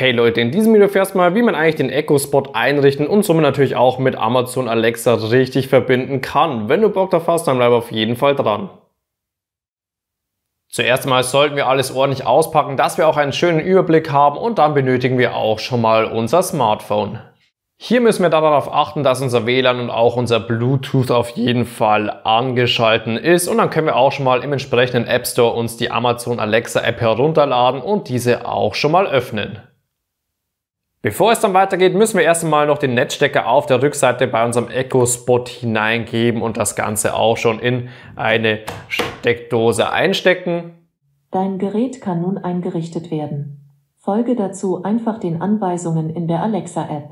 Hey Leute, in diesem Video fährst du mal, wie man eigentlich den Echo-Spot einrichten und somit natürlich auch mit Amazon Alexa richtig verbinden kann. Wenn du Bock drauf hast, dann bleib auf jeden Fall dran. Zuerst einmal sollten wir alles ordentlich auspacken, dass wir auch einen schönen Überblick haben und dann benötigen wir auch schon mal unser Smartphone. Hier müssen wir darauf achten, dass unser WLAN und auch unser Bluetooth auf jeden Fall angeschalten ist und dann können wir auch schon mal im entsprechenden App Store uns die Amazon Alexa App herunterladen und diese auch schon mal öffnen. Bevor es dann weitergeht, müssen wir erst einmal noch den Netzstecker auf der Rückseite bei unserem Echo-Spot hineingeben und das Ganze auch schon in eine Steckdose einstecken. Dein Gerät kann nun eingerichtet werden. Folge dazu einfach den Anweisungen in der Alexa-App.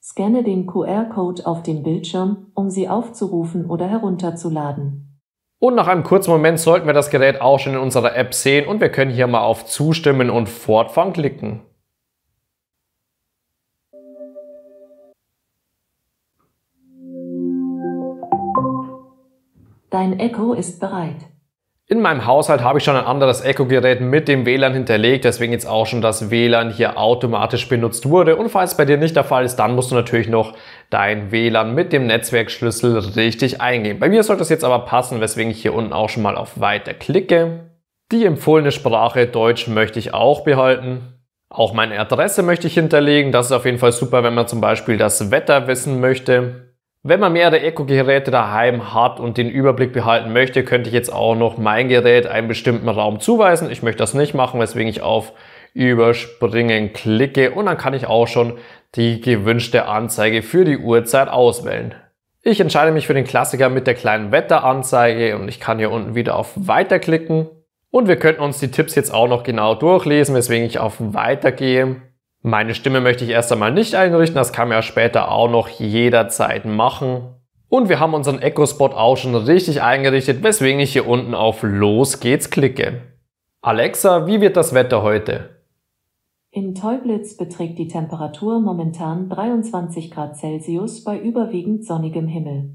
Scanne den QR-Code auf dem Bildschirm, um sie aufzurufen oder herunterzuladen. Und nach einem kurzen Moment sollten wir das Gerät auch schon in unserer App sehen und wir können hier mal auf Zustimmen und Fortfahren klicken. Dein Echo ist bereit. In meinem Haushalt habe ich schon ein anderes Echo-Gerät mit dem WLAN hinterlegt, deswegen jetzt auch schon das WLAN hier automatisch benutzt wurde. Und falls bei dir nicht der Fall ist, dann musst du natürlich noch dein WLAN mit dem Netzwerkschlüssel richtig eingeben. Bei mir sollte es jetzt aber passen, weswegen ich hier unten auch schon mal auf Weiter klicke. Die empfohlene Sprache Deutsch möchte ich auch behalten. Auch meine Adresse möchte ich hinterlegen. Das ist auf jeden Fall super, wenn man zum Beispiel das Wetter wissen möchte. Wenn man mehrere Eco-Geräte daheim hat und den Überblick behalten möchte, könnte ich jetzt auch noch mein Gerät einem bestimmten Raum zuweisen. Ich möchte das nicht machen, weswegen ich auf Überspringen klicke und dann kann ich auch schon die gewünschte Anzeige für die Uhrzeit auswählen. Ich entscheide mich für den Klassiker mit der kleinen Wetteranzeige und ich kann hier unten wieder auf Weiter klicken. Und wir könnten uns die Tipps jetzt auch noch genau durchlesen, weswegen ich auf Weitergehe. Meine Stimme möchte ich erst einmal nicht einrichten, das kann man ja später auch noch jederzeit machen. Und wir haben unseren Echo-Spot auch schon richtig eingerichtet, weswegen ich hier unten auf Los geht's klicke. Alexa, wie wird das Wetter heute? In Teublitz beträgt die Temperatur momentan 23 Grad Celsius bei überwiegend sonnigem Himmel.